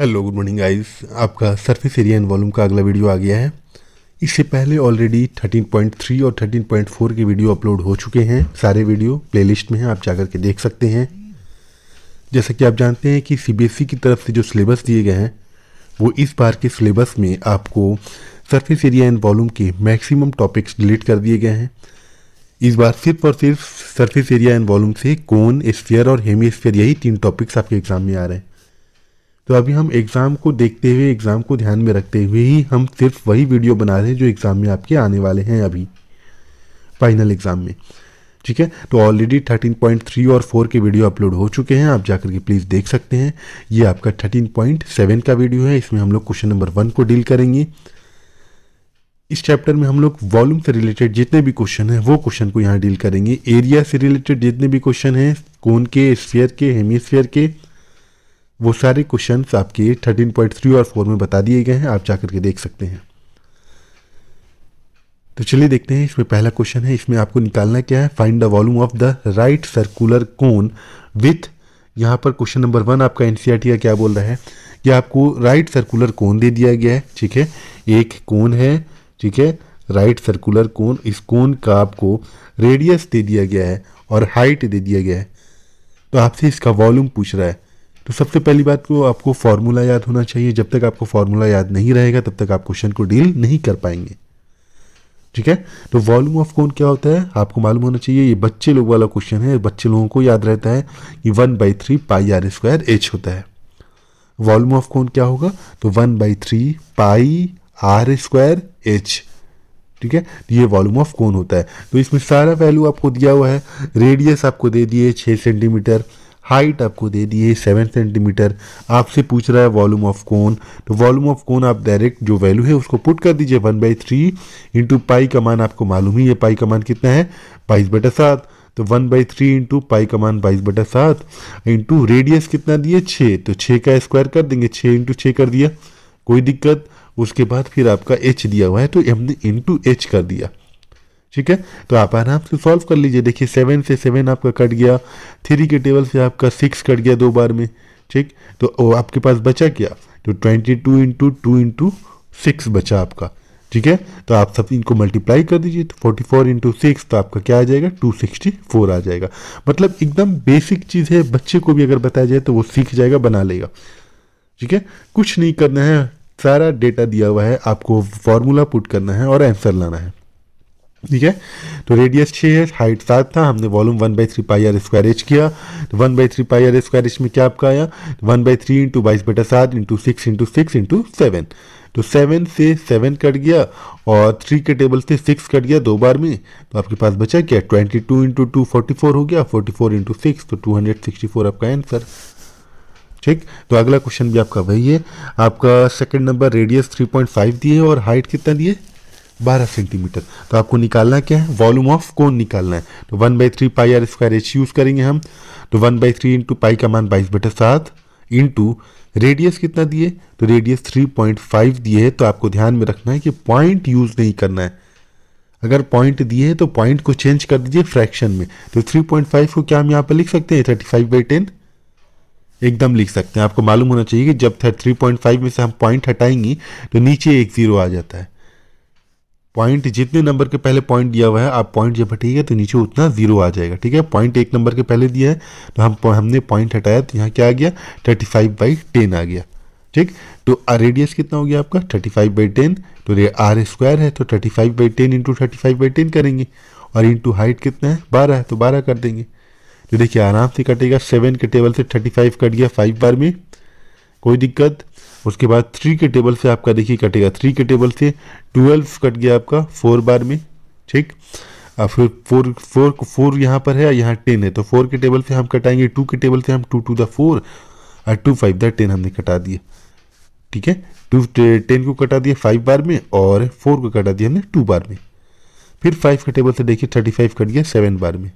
hello good morning guys आपका surface area and volume का अगला वीडियो आ गया है इससे पहले ऑलरेडी 13.3 और 13.4 के वीडियो अपलोड हो चुके हैं सारे वीडियो प्लेलिस्ट में हैं आप जाकर के देख सकते हैं जैसा कि आप जानते हैं कि सीबीएसई e की तरफ से जो सिलेबस दिए गए हैं वो इस बार के सिलेबस में आपको सर्फेस एरिया एंड वॉलूम के मैक्सिमम टॉपिक्स डिलीट कर दिए गए हैं इस बार सिर्फ और सिर्फ सर्फेस एरिया एंड वॉलूम से कौन स्फेयर और हेमी यही तीन टॉपिक्स आपके एग्जाम में आ रहे हैं तो अभी हम एग्ज़ाम को देखते हुए एग्ज़ाम को ध्यान में रखते हुए ही हम सिर्फ वही वीडियो बना रहे हैं जो एग्ज़ाम में आपके आने वाले हैं अभी फाइनल एग्ज़ाम में ठीक है तो ऑलरेडी 13.3 और 4 के वीडियो अपलोड हो चुके हैं आप जाकर के प्लीज़ देख सकते हैं ये आपका 13.7 का वीडियो है इसमें हम लोग क्वेश्चन नंबर वन को डील करेंगे इस चैप्टर में हम लोग वॉल्यूम से रिलेटेड जितने भी क्वेश्चन हैं वो क्वेश्चन को यहाँ डील करेंगे एरिया से रिलेटेड जितने भी क्वेश्चन हैं कौन के स्फीयर के हेमी के वो सारे क्वेश्चन आपके 13.3 और 4 में बता दिए गए हैं आप जाकर के देख सकते हैं तो चलिए देखते हैं इसमें पहला क्वेश्चन है इसमें आपको निकालना क्या है find the volume of the right circular cone with यहाँ पर क्वेश्चन नंबर वन आपका एनसीईआरटी e का क्या बोल रहा है कि आपको राइट सर्कुलर कोन दे दिया गया है ठीक है एक कोन है ठीक है राइट सर्कुलर कोन इस कोन का आपको रेडियस दे दिया गया है और हाइट दे दिया गया है तो आपसे इसका वॉल्यूम पूछ रहा है तो सबसे पहली बात को आपको फार्मूला याद होना चाहिए जब तक आपको फार्मूला याद नहीं रहेगा तब तक आप क्वेश्चन को डील नहीं कर पाएंगे ठीक है तो वॉल्यूम ऑफ कौन क्या होता है आपको मालूम होना चाहिए ये बच्चे लोग वाला क्वेश्चन है बच्चे लोगों को याद रहता है कि one by three pi r square h होता है वॉल्यूम ऑफ कौन क्या होगा तो one by three pi r square h ठीक है ये वॉल्यूम ऑफ कौन होता है तो इसमें सारा वैल्यू आपको दिया हुआ है रेडियस आपको दे दिए छः सेंटीमीटर हाइट आपको दे दी है सेवन सेंटीमीटर आपसे पूछ रहा है वॉल्यूम ऑफ कोन तो वॉल्यूम ऑफ कोन आप डायरेक्ट जो वैल्यू है उसको पुट कर दीजिए one by three into pi का मान आपको मालूम ही है पाई का मान कितना है बाईस बटा सात तो one by three into pi का मान बाईस बटा सात इंटू रेडियस कितना दिए छः तो छः का स्क्वायर कर देंगे छः इंटू छः कर दिया कोई दिक्कत उसके बाद फिर आपका एच दिया हुआ है तो हमने इंटू एच कर दिया ठीक है तो आप आराम से सॉल्व कर लीजिए देखिए सेवन से सेवन आपका कट गया थ्री के टेबल से आपका सिक्स कट गया दो बार में ठीक तो ओ, आपके पास बचा क्या तो twenty two into two into six बचा आपका ठीक है तो आप सब इनको मल्टीप्लाई कर दीजिए तो फोर्टी फोर इंटू सिक्स तो आपका क्या आ जाएगा टू सिक्सटी फोर आ जाएगा मतलब एकदम बेसिक चीज़ है बच्चे को भी अगर बताया जाए तो वो सीख जाएगा बना लेगा ठीक है कुछ नहीं करना है सारा डेटा दिया हुआ है आपको फॉर्मूला पुट करना है और आंसर लाना है ठीक है तो रेडियस छः है हाइट सात था हमने volume one by three pi r square h किया तो one by three pi r square h में क्या आपका आया वन बाई थ्री इंटू बाईस बेटा सात into six into six into seven तो सेवन से सेवन कट गया और थ्री के टेबल से सिक्स कट गया दो बार में तो आपके पास बचा क्या twenty two into two forty four हो गया फोर्टी फोर इंटू सिक्स तो टू हंड्रेड सिक्सटी फोर आपका आंसर ठीक तो अगला क्वेश्चन भी आपका वही है आपका second number radius three point five दिए और हाइट कितना दिए 12 सेंटीमीटर तो आपको निकालना क्या है वॉल्यूम ऑफ कोन निकालना है तो one by three pi r square h use करेंगे हम तो one by three into pi का मान बाईस बटा सात इंटू रेडियस कितना दिए तो रेडियस थ्री पॉइंट फाइव दिए है तो आपको ध्यान में रखना है कि पॉइंट यूज़ नहीं करना है अगर पॉइंट दिए है तो पॉइंट को चेंज कर दीजिए फ्रैक्शन में तो थ्री पॉइंट फाइव को क्या हम यहाँ पर लिख सकते हैं थर्टी फाइव बाई टेन एकदम लिख सकते हैं आपको मालूम होना चाहिए कि जब थ्री पॉइंट फाइव में से हम पॉइंट हटाएंगे तो नीचे एक ज़ीरो आ जाता है पॉइंट जितने नंबर के पहले पॉइंट दिया हुआ है आप पॉइंट जब हटिएगा तो नीचे उतना जीरो आ जाएगा ठीक है पॉइंट एक नंबर के पहले दिया है तो हम हमने पॉइंट हटाया तो यहाँ क्या आ गया थर्टी फाइव बाई टेन आ गया ठीक तो रेडियस कितना हो गया आपका थर्टी फाइव बाई टेन तो आर स्क्वायर है तो thirty five by ten into thirty five by ten करेंगे और इंटू हाइट कितना है बारह है तो बारह कर देंगे तो देखिए आराम से कटेगा सेवन के टेबल से थर्टी फाइव कट गया फाइव बार में कोई दिक्कत उसके बाद थ्री के टेबल से आपका देखिए कटेगा थ्री के टेबल से ट्वेल्व कट गया आपका फोर बार में ठीक और फिर फोर फोर फोर यहाँ पर है यहाँ टेन है तो फोर के टेबल से हम कटाएंगे टू के टेबल से हम टू टू द फोर और टू फाइव द टेन हमने कटा दिया ठीक है टू टेन को कटा दिया फाइव बार में और फोर को कटा दिया हमने टू बार में फिर फाइव के टेबल से देखिए थर्टी फाइव कट गया सेवन बार में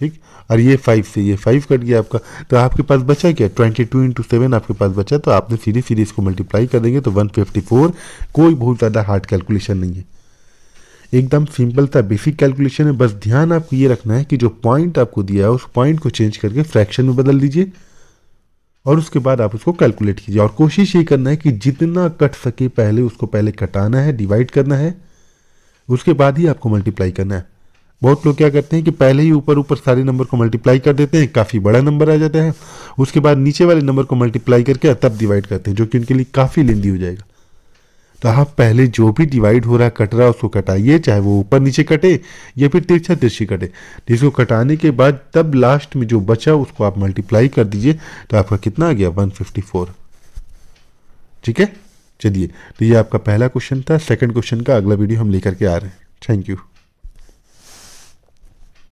ठीक और ये फाइव से ये फाइव कट गया आपका तो आपके पास बचा क्या ट्वेंटी टू इंटू सेवन आपके पास बचा तो आपने सीधे सीधे इसको मल्टीप्लाई कर देंगे तो वन फिफ्टी फोर कोई बहुत ज़्यादा हार्ड कैलकुलेशन नहीं है एकदम सिंपल था बेसिक कैलकुलेशन है बस ध्यान आपको ये रखना है कि जो पॉइंट आपको दिया है उस पॉइंट को चेंज करके फ्रैक्शन में बदल दीजिए और उसके बाद आप उसको कैलकुलेट कीजिए और कोशिश ये करना है कि जितना कट सके पहले उसको पहले कटाना है डिवाइड करना है उसके बाद ही आपको मल्टीप्लाई करना है बहुत लोग क्या करते हैं कि पहले ही ऊपर ऊपर सारे नंबर को मल्टीप्लाई कर देते हैं काफ़ी बड़ा नंबर आ जाता है उसके बाद नीचे वाले नंबर को मल्टीप्लाई करके तब डिवाइड करते हैं जो कि उनके लिए काफ़ी लेंदी हो जाएगा तो आप पहले जो भी डिवाइड हो रहा है कट रहा उसको कटाइए चाहे वो ऊपर नीचे कटे या फिर तिरछा तिरछी कटे इसको कटाने के बाद तब लास्ट में जो बचा उसको आप मल्टीप्लाई कर दीजिए तो आपका कितना आ गया फोर ठीक है चलिए तो ये आपका पहला क्वेश्चन था सेकंड क्वेश्चन का अगला वीडियो हम लेकर के आ रहे हैं थैंक यू